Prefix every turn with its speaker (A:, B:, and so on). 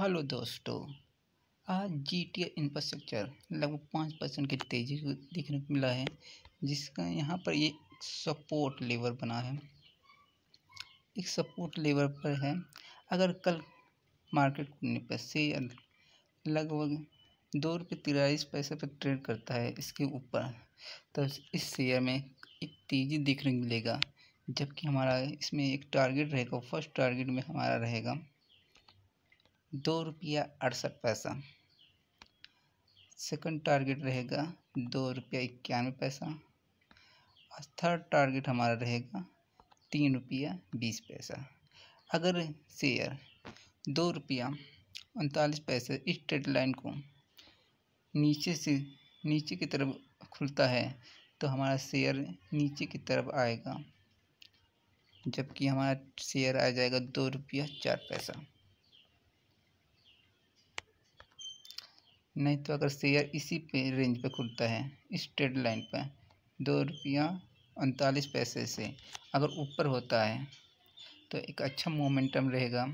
A: hello दोस्तों आज G T infrastructure लगभग पाँच परसेंट की तेज़ी को देखने को मिला है जिसका यहाँ पर ये सपोर्ट लेवर बना है एक सपोर्ट लेवर पर है अगर कल मार्केट खुलने पर शेयर लगभग दो रुपये तिरालीस पैसे पर ट्रेड करता है इसके ऊपर तो इस शेयर में एक तेज़ी देखने को मिलेगा जबकि हमारा इसमें एक टारगेट रहेगा फर्स्ट टारगेट में हमारा रहेगा दो रुपया अड़सठ पैसा सेकंड टारगेट रहेगा दो रुपया इक्यानवे पैसा और थर्ड टारगेट हमारा रहेगा तीन रुपया बीस पैसा अगर शेयर दो रुपया उनतालीस पैसे इस ट्रेड लाइन को नीचे से नीचे की तरफ खुलता है तो हमारा शेयर नीचे की तरफ आएगा जबकि हमारा शेयर आ जाएगा दो रुपया चार पैसा नहीं तो अगर शेयर इसी पे रेंज पे खुलता है इस ट्रेड लाइन पर दो रुपया उनतालीस पैसे से अगर ऊपर होता है तो एक अच्छा मोमेंटम रहेगा